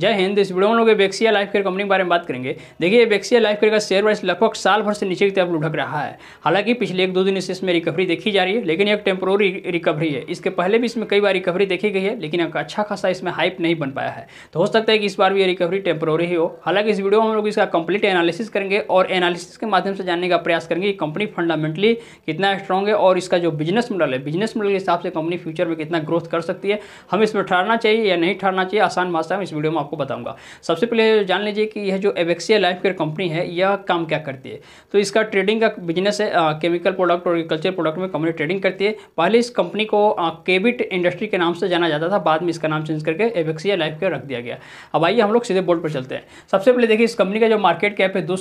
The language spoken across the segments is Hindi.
जय हिंद इस वीडियो में लोग बेक्सिया लाइफ केयर कंपनी के बारे में बात करेंगे देखिए बेक्सिया लाइफ केयर का शेयर प्राइस लगभग साल भर से नीचे की तरफ लुढ़क रहा है हालांकि पिछले एक दो दिन से इसमें रिकवरी देखी जा रही है लेकिन एक टेम्प्रोरी रिकवरी है इसके पहले भी इसमें कई बार रिकवरी देखी गई है लेकिन एक अच्छा खासा इसमें हाइप नहीं बन पाया है तो हो सकता है कि इस बार भी ये रिकवरी टेम्प्रोरी ही हो हालांकि इस वीडियो में हम लोग इसका कंप्लीट एनालिसिस करेंगे और एनालिसिस के माध्यम से जानने का प्रयास करेंगे कि कंपनी फंडामेंटली कितना स्ट्रॉन्ग है और इसका जो बिजनेस मॉडल है बिजनेस मॉडल के हिसाब से कंपनी फ्यूचर में कितना ग्रोथ कर सकती है हम इसमें ठहरना चाहिए या नहीं ठहरना चाहिए आसान भाषा में इस वीडियो में आपको बताऊंगा सबसे पहले जान लीजिए कि यह जो एवेक्सिया लाइफ केयर कंपनी है यह काम क्या करती है तो इसका ट्रेडिंग का बिजनेस है केमिकल प्रोडक्ट और एग्रीकल्चर प्रोडक्ट में कंपनी ट्रेडिंग करती है पहले इस कंपनी को केबिट इंडस्ट्री के नाम से जाना जाता था बाद में इसका नाम चेंज करके एवेक्सिया लाइफ केयर रख दिया गया अब आइए हम लोग सीधे बोर्ड पर चलते हैं सबसे पहले देखिए इस कंपनी का जो मार्केट कैप है दो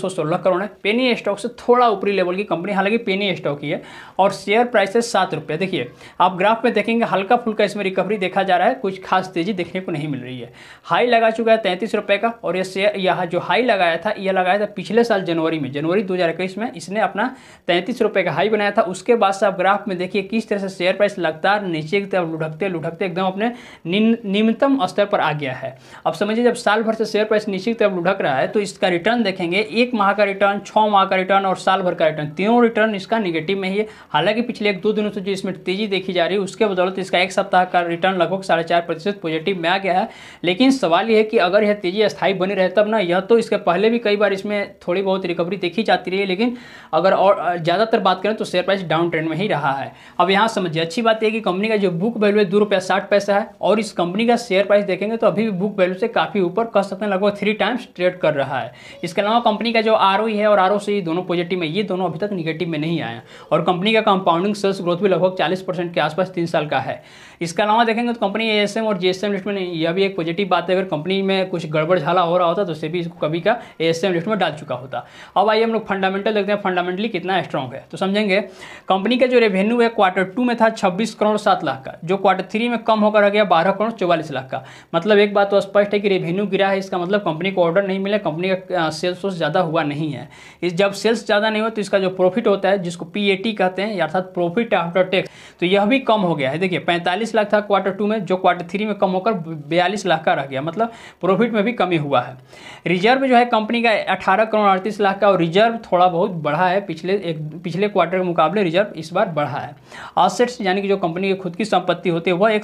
करोड़ है पेनी स्टॉक से थोड़ा ऊपरी लेवल की कंपनी हालांकि पेनी स्टॉक ही है और शेयर प्राइस है सात रुपये देखिए आप ग्राफ में देखेंगे हल्का फुल्का इसमें रिकवरी देखा जा रहा है कुछ खास तेजी देखने को नहीं मिल रही है हाई लगा चुका है तैंतीस रुपए का और यह शेयर यह जो हाई लगाया था यह लगाया था पिछले साल जनवरी में जनवरी 2021 में इसने अपना तैंतीस रुपये का हाई बनाया था उसके बाद से आप ग्राफ में देखिए किस तरह से शेयर प्राइस लगातार नीचे की तरफ लुढ़कते लुढ़कते एकदम अपने निम्नतम स्तर पर आ गया है अब समझिए जब साल भर से शेयर प्राइस नीचे की तरफ लुढ़क रहा है तो इसका रिटर्न देखेंगे एक माह का रिटर्न छः माह का रिटर्न और साल भर का रिटर्न तीनों रिटर्न इसका निगेटिव में ही है हालांकि पिछले एक दो दिनों से जो इसमें तेजी देखी जा रही है उसके बदौलत इसका एक सप्ताह का रिटर्न लगभग साढ़े चार प्रतिशत पॉजिटिव में आ गया है लेकिन सवाल यह है कि अगर यह तेजी स्थायी बनी रहे तब ना यह तो इसके पहले भी कई बार इसमें थोड़ी बहुत रिकवरी देखी जाती रही है लेकिन अगर और ज़्यादातर बात करें तो शेयर प्राइस डाउन ट्रेंड में ही रहा है अब यहाँ समझिए अच्छी बात यह कि कंपनी का जो बुक वैल्यू है दो रुपया साठ पैसा है और इस कंपनी का शेयर प्राइस देखेंगे तो अभी भी बुक वैल्यू से काफ़ी ऊपर कह सकते हैं लगभग थ्री टाइम्स ट्रेड कर रहा है इसके अलावा कंपनी का जो आर है और आर से दोनों पॉजिटिव में ये दोनों अभी तक निगेटिव में नहीं आया और कंपनी का कंपाउंडिंग सेल्स ग्रोथ भी लगभग चालीस के आसपास तीन साल का है इसके अलावा देखेंगे तो कंपनी एएसएम और जीएसएम लिस्ट में नहीं यह भी एक पॉजिटिव बात है अगर कंपनी में कुछ गड़बड़ झाला हो रहा होता तो उसे भी इसको कभी का एएसएम लिस्ट में डाल चुका होता अब आइए हम लोग फंडामेंटल देखते हैं फंडामेंटली कितना स्ट्रॉन्ग है तो समझेंगे कंपनी का जो रेवेन्यू है क्वार्टर टू में था छब्बीस करोड़ सात लाख का जो क्वार्टर थ्री में कम होकर रह गया बारह करोड़ चौवालीस लाख का मतलब एक बात तो स्पष्ट है कि रेवेन्यू गिरा है इसका मतलब कंपनी को ऑर्डर नहीं मिला कंपनी का सेल्स वोस ज़्यादा हुआ नहीं है इस जब सेल्स ज़्यादा नहीं हो तो इसका जो प्रॉफिट होता है जिसको पी कहते हैं अर्थात प्रॉफिट आफ्टर टैक्स तो यह भी कम हो गया है देखिए पैंतालीस चालीस लाख था क्वार्टर टू में जो क्वार्टर थ्री में कम होकर बयालीस लाख का रह गया मतलब प्रॉफिट में भी कमी हुआ है रिजर्व जो है कंपनी का अठारह करोड़ अड़तीस लाख का और रिजर्व थोड़ा बहुत बढ़ा है पिछले एक पिछले क्वार्टर के मुकाबले रिजर्व इस बार बढ़ा है असेट्स यानी कि जो कंपनी की खुद की संपत्ति होती है वह एक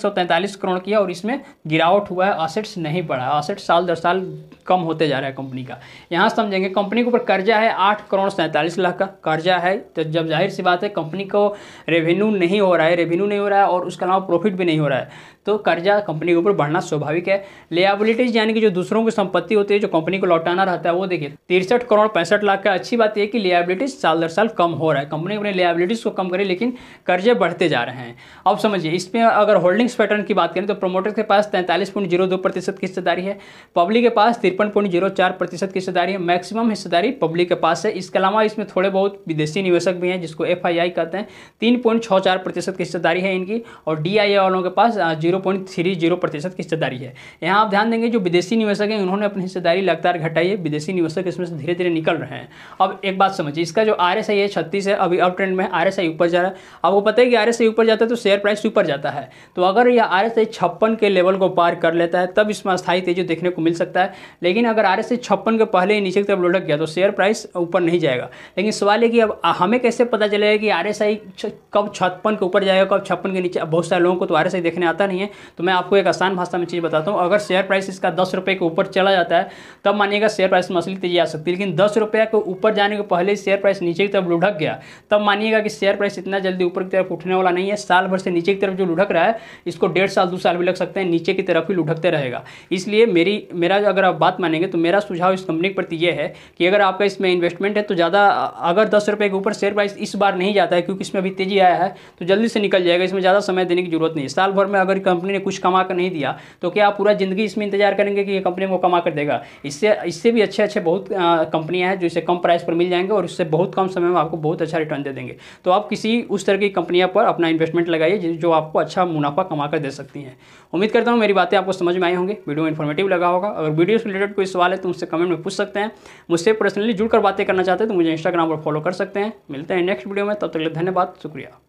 करोड़ की है और इसमें गिरावट हुआ है असेट्स नहीं बढ़ा असेट्स साल दर साल कम होते जा रहा है कंपनी का यहाँ समझेंगे कंपनी के ऊपर कर्जा है आठ करोड़ सैंतालीस लाख का कर्जा है तो जब जाहिर सी बात है कंपनी को रेवेन्यू नहीं हो रहा है रेवेन्यू नहीं हो रहा है और उसके अलावा प्रॉफिट प्रॉफिट भी नहीं हो रहा है तो कर्जा कंपनी के ऊपर बढ़ना स्वाभाविक है लेबिलिटीज यानी कि जो दूसरों की संपत्ति होती है जो कंपनी को लौटाना रहता है वो देखिए तिरसठ करोड़ पैंसठ लाख का अच्छी बात यह कि लेबिलिटीज साल दर साल कम हो रहा है कंपनी अपने लेबिलिटीज को कम करे लेकिन कर्जे बढ़ते जा रहे हैं अब समझिए इसमें अगर होल्डिंग्स पैटर्न की बात करें तो प्रोमोटर के पास तैंतालीस पॉइंट की हिस्सेदारी है पब्लिक के पास तिरपन पॉइंट की हिस्सेदारी है मैक्सिमम हिस्सेदारी पब्लिक के पास है इसके अलावा इसमें थोड़े बहुत विदेशी निवेशक भी हैं जिसको एफ कहते हैं तीन पॉइंट छः चार प्रतिशत की हिस्सेदारी है इनकी और डी इंडिया वालों के पास जीरो पॉइंट थ्री जीरो प्रतिशत की हिस्सेदारी है यहाँ आप ध्यान देंगे जो विदेशी निवेशक हैं उन्होंने अपनी हिस्सेदारी लगातार घटाई है विदेशी निवेशक इसमें से धीरे धीरे निकल रहे हैं अब एक बात समझिए इसका जो आर एस आई है छत्तीस है अभी अब ट्रेंड में आर एस आई ऊपर जा रहा है आपको पता है कि आर एस आई ऊपर जाता है तो शेयर प्राइस ऊपर जाता है तो अगर यह आर एस आई छप्पन के लेवल को पार कर लेता है तब इसमें अस्थायी तेजी देखने को मिल सकता है लेकिन अगर आर एस आई छप्पन के पहले ही नीचे की तरफ लुढ़क गया तो शेयर प्राइस ऊपर नहीं जाएगा लेकिन सवाल है कि अब हमें कैसे पता चलेगा कि आर एस आई कब छप्पन के ऊपर जाएगा कब छप्पन के नीचे बहुत सारे लोगों को तो दोबारा से देखने आता नहीं है तो मैं आपको एक आसान भाषा में चीज़ बताता हूँ अगर शेयर प्राइस इसका दस रुपये के ऊपर चला जाता है तब मानिएगा शेयर प्राइस में असली तेजी आ सकती है लेकिन दस रुपये के ऊपर जाने के पहले शेयर प्राइस नीचे की तरफ लुढ़क गया तब मानिएगा कि शेयर प्राइस इतना जल्दी ऊपर की तरफ उठने वाला नहीं है साल भर से नीचे की तरफ जो लुढ़क रहा है इसको डेढ़ साल दो साल भी लग सकते हैं नीचे की तरफ ही लुढ़कते रहेगा इसलिए मेरी मेरा अगर आप बात मानेंगे तो मेरा सुझाव इस कंपनी के प्रति यह है कि अगर आपका इसमें इन्वेस्टमेंट है तो ज़्यादा अगर दस रुपये के ऊपर शेयर प्राइस इस बार नहीं जाता है क्योंकि इसमें अभी तेजी आया है तो जल्दी से निकल जाएगा इसमें ज़्यादा समय देने की जरूरत नहीं कंपनी साल भर में अगर कंपनी ने कुछ कमा कर नहीं दिया तो क्या आप पूरा ज़िंदगी इसमें इंतजार करेंगे कि ये कंपनी वो कमा कर देगा इससे इससे भी अच्छे अच्छे बहुत कंपनियाँ हैं जो इसे कम प्राइस पर मिल जाएंगे और उससे बहुत कम समय में आपको बहुत अच्छा रिटर्न दे देंगे तो आप किसी उस तरह की कंपनियाँ पर अपना इन्वेस्टमेंट लगाइए जो आपको अच्छा मुनाफा कमा कर दे सकती हैं उम्मीद करता हूँ मेरी बातें आपको समझ में आई होंगी वीडियो इन्फॉर्मेटिव लगा होगा अगर वीडियो से रिलेटेड कोई सवाल है तो उससे कमेंट में पूछ सकते हैं मुझसे पर्सनली जुड़कर बातें करना चाहते हैं तो मुझे इंस्टाग्राम पर फॉलो कर सकते हैं मिलते हैं नेक्स्ट वीडियो में तब तक धन्यवाद शुक्रिया